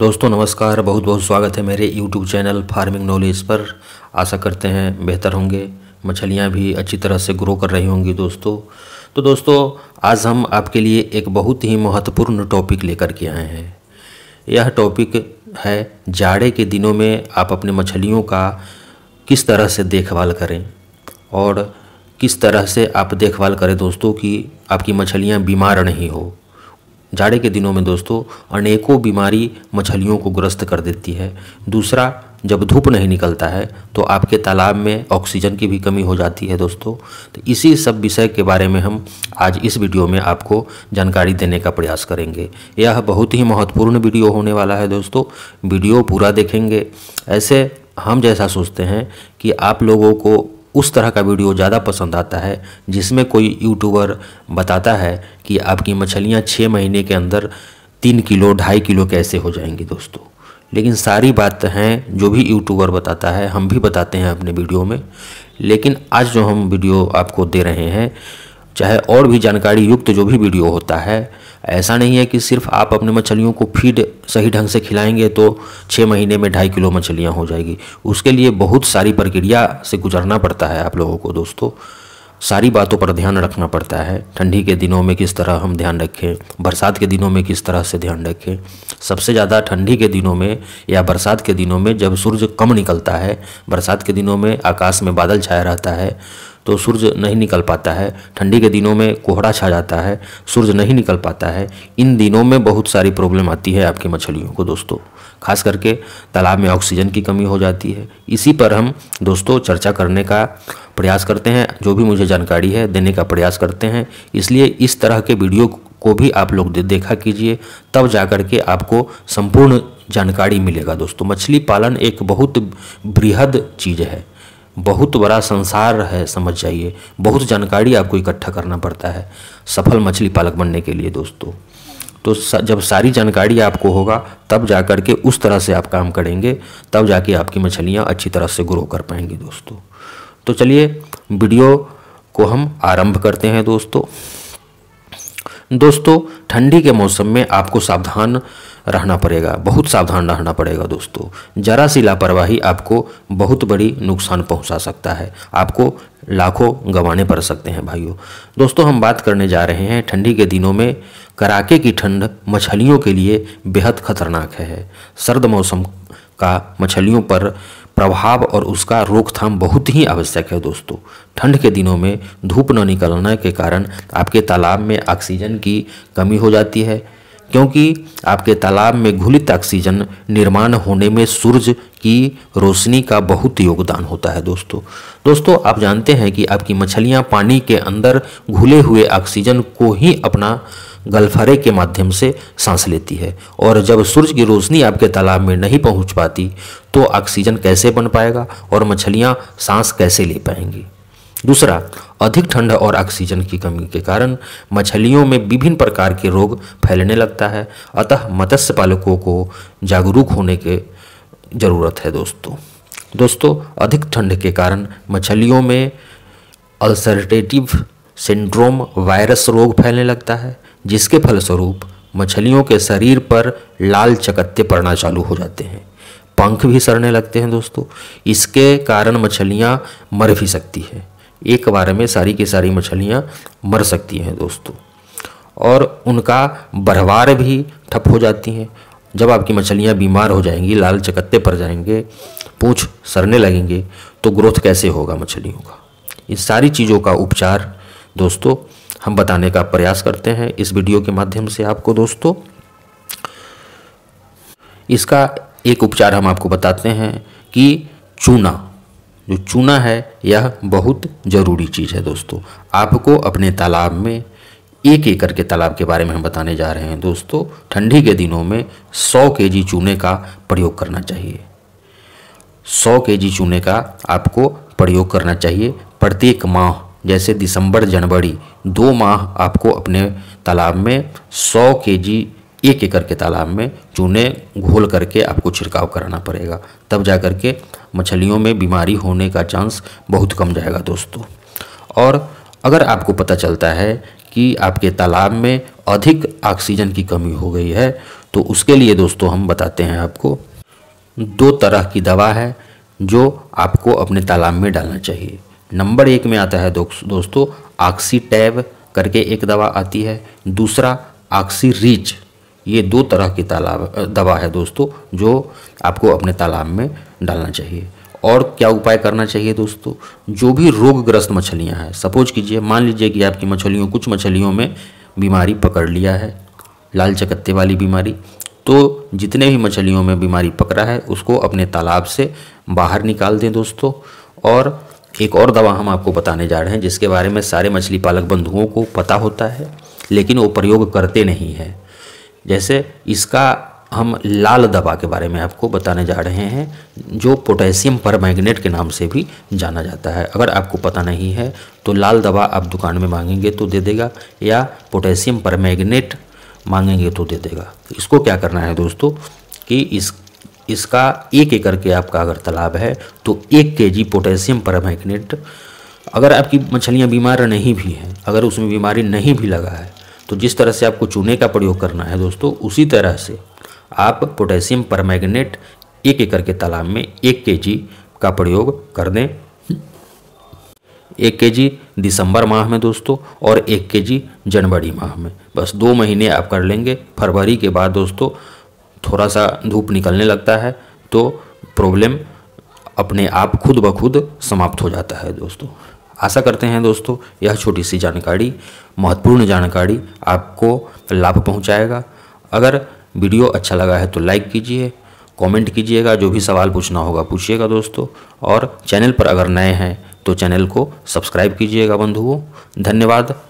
दोस्तों नमस्कार बहुत बहुत स्वागत है मेरे यूट्यूब चैनल फार्मिंग नॉलेज पर आशा करते हैं बेहतर होंगे मछलियाँ भी अच्छी तरह से ग्रो कर रही होंगी दोस्तों तो दोस्तों आज हम आपके लिए एक बहुत ही महत्वपूर्ण टॉपिक लेकर के आए हैं यह टॉपिक है जाड़े के दिनों में आप अपने मछलियों का किस तरह से देखभाल करें और किस तरह से आप देखभाल करें दोस्तों कि आपकी मछलियाँ बीमार नहीं हो जाड़े के दिनों में दोस्तों अनेकों बीमारी मछलियों को ग्रस्त कर देती है दूसरा जब धूप नहीं निकलता है तो आपके तालाब में ऑक्सीजन की भी कमी हो जाती है दोस्तों तो इसी सब विषय के बारे में हम आज इस वीडियो में आपको जानकारी देने का प्रयास करेंगे यह बहुत ही महत्वपूर्ण वीडियो होने वाला है दोस्तों वीडियो पूरा देखेंगे ऐसे हम जैसा सोचते हैं कि आप लोगों को उस तरह का वीडियो ज़्यादा पसंद आता है जिसमें कोई यूट्यूबर बताता है कि आपकी मछलियाँ छः महीने के अंदर तीन किलो ढाई किलो कैसे हो जाएंगी दोस्तों लेकिन सारी बात हैं जो भी यूट्यूबर बताता है हम भी बताते हैं अपने वीडियो में लेकिन आज जो हम वीडियो आपको दे रहे हैं चाहे और भी जानकारी युक्त जो भी वीडियो होता है ऐसा नहीं है कि सिर्फ आप अपने मछलियों को फीड सही ढंग से खिलाएंगे तो छः महीने में ढाई किलो मछलियाँ हो जाएगी उसके लिए बहुत सारी प्रक्रिया से गुजरना पड़ता है आप लोगों को दोस्तों सारी बातों पर ध्यान रखना पड़ता है ठंडी के दिनों में किस तरह हम ध्यान रखें बरसात के दिनों में किस तरह से ध्यान रखें सबसे ज़्यादा ठंडी के दिनों में या बरसात के दिनों में जब सूर्य कम निकलता है बरसात के दिनों में आकाश में बादल छाया रहता है तो सूर्य नहीं निकल पाता है ठंडी के दिनों में कोहरा छा जाता है सूर्य नहीं निकल पाता है इन दिनों में बहुत सारी प्रॉब्लम आती है आपकी मछलियों को दोस्तों खास करके तालाब में ऑक्सीजन की कमी हो जाती है इसी पर हम दोस्तों चर्चा करने का प्रयास करते हैं जो भी मुझे जानकारी है देने का प्रयास करते हैं इसलिए इस तरह के वीडियो को भी आप लोग दे, देखा कीजिए तब जा कर के आपको संपूर्ण जानकारी मिलेगा दोस्तों मछली पालन एक बहुत बृहद चीज़ है बहुत बड़ा संसार है समझ जाइए बहुत जानकारी आपको इकट्ठा करना पड़ता है सफल मछली पालक बनने के लिए दोस्तों तो जब सारी जानकारी आपको होगा तब जा कर के उस तरह से आप काम करेंगे तब जाके आपकी मछलियाँ अच्छी तरह से ग्रो कर पाएंगी दोस्तों तो चलिए वीडियो को हम आरंभ करते हैं दोस्तों दोस्तों ठंडी के मौसम में आपको सावधान रहना पड़ेगा बहुत सावधान रहना पड़ेगा दोस्तों जरा सी लापरवाही आपको बहुत बड़ी नुकसान पहुंचा सकता है आपको लाखों गंवाने पड़ सकते हैं भाइयों दोस्तों हम बात करने जा रहे हैं ठंडी के दिनों में कड़ाके की ठंड मछलियों के लिए बेहद खतरनाक है सर्द मौसम का मछलियों पर प्रभाव और उसका रोकथाम बहुत ही आवश्यक है दोस्तों ठंड के दिनों में धूप न निकलने के कारण आपके तालाब में ऑक्सीजन की कमी हो जाती है क्योंकि आपके तालाब में घुलित ऑक्सीजन निर्माण होने में सूरज की रोशनी का बहुत योगदान होता है दोस्तों दोस्तों आप जानते हैं कि आपकी मछलियां पानी के अंदर घुले हुए ऑक्सीजन को ही अपना गलफरे के माध्यम से सांस लेती है और जब सूरज की रोशनी आपके तालाब में नहीं पहुंच पाती तो ऑक्सीजन कैसे बन पाएगा और मछलियां सांस कैसे ले पाएंगी दूसरा अधिक ठंड और ऑक्सीजन की कमी के कारण मछलियों में विभिन्न प्रकार के रोग फैलने लगता है अतः मत्स्य पालकों को जागरूक होने के ज़रूरत है दोस्तों दोस्तों अधिक ठंड के कारण मछलियों में अल्सरटेटिव सिंड्रोम वायरस रोग फैलने लगता है जिसके फलस्वरूप मछलियों के शरीर पर लाल चकत्ते पड़ना चालू हो जाते हैं पंख भी सड़ने लगते हैं दोस्तों इसके कारण मछलियाँ मर भी सकती है एक बार में सारी की सारी मछलियाँ मर सकती हैं दोस्तों और उनका बढ़वार भी ठप हो जाती हैं जब आपकी मछलियाँ बीमार हो जाएंगी लाल चकत्ते पर जाएंगे पूछ सरने लगेंगे तो ग्रोथ कैसे होगा मछलियों का इन सारी चीज़ों का उपचार दोस्तों हम बताने का प्रयास करते हैं इस वीडियो के माध्यम से आपको दोस्तों इसका एक उपचार हम आपको बताते हैं कि चूना जो चूना है यह बहुत ज़रूरी चीज़ है दोस्तों आपको अपने तालाब में एक एकड़ के तालाब के बारे में हम बताने जा रहे हैं दोस्तों ठंडी के दिनों में 100 के जी चूने का प्रयोग करना चाहिए 100 के जी चूने का आपको प्रयोग करना चाहिए प्रत्येक माह जैसे दिसंबर जनवरी दो माह आपको अपने तालाब में सौ के जी एक एकड़ के तालाब में चूने घोल करके आपको छिड़काव कराना पड़ेगा तब जा कर के मछलियों में बीमारी होने का चांस बहुत कम जाएगा दोस्तों और अगर आपको पता चलता है कि आपके तालाब में अधिक ऑक्सीजन की कमी हो गई है तो उसके लिए दोस्तों हम बताते हैं आपको दो तरह की दवा है जो आपको अपने तालाब में डालना चाहिए नंबर एक में आता है दोस्तों ऑक्सीटैब टैब करके एक दवा आती है दूसरा ऑक्सी रिच ये दो तरह की तालाब दवा है दोस्तों जो आपको अपने तालाब में डालना चाहिए और क्या उपाय करना चाहिए दोस्तों जो भी रोगग्रस्त मछलियां हैं सपोज कीजिए मान लीजिए कि आपकी मछलियों कुछ मछलियों में बीमारी पकड़ लिया है लाल चकत्ते वाली बीमारी तो जितने भी मछलियों में बीमारी पकड़ा है उसको अपने तालाब से बाहर निकाल दें दोस्तों और एक और दवा हम आपको बताने जा रहे हैं जिसके बारे में सारे मछली पालक बंधुओं को पता होता है लेकिन वो प्रयोग करते नहीं हैं जैसे इसका हम लाल दवा के बारे में आपको बताने जा रहे हैं जो पोटेशियम पर के नाम से भी जाना जाता है अगर आपको पता नहीं है तो लाल दवा आप दुकान में मांगेंगे तो दे देगा या पोटेशियम पर मांगेंगे तो दे देगा इसको क्या करना है दोस्तों कि इस इसका एक एकड़ के आपका अगर तालाब है तो एक के जी पोटेशियम पर अगर आपकी मछलियाँ बीमार नहीं भी हैं अगर उसमें बीमारी नहीं भी लगा है तो जिस तरह से आपको चूने का प्रयोग करना है दोस्तों उसी तरह से आप पोटेशियम परमैग्नेट एक एकड़ के तालाब में एक जी का प्रयोग कर दें एक जी दिसंबर माह में दोस्तों और एक जी जनवरी माह में बस दो महीने आप कर लेंगे फरवरी के बाद दोस्तों थोड़ा सा धूप निकलने लगता है तो प्रॉब्लम अपने आप खुद ब खुद समाप्त हो जाता है दोस्तों आशा करते हैं दोस्तों यह छोटी सी जानकारी महत्वपूर्ण जानकारी आपको लाभ पहुंचाएगा अगर वीडियो अच्छा लगा है तो लाइक कीजिए कमेंट कीजिएगा जो भी सवाल पूछना होगा पूछिएगा दोस्तों और चैनल पर अगर नए हैं तो चैनल को सब्सक्राइब कीजिएगा बंधुओं धन्यवाद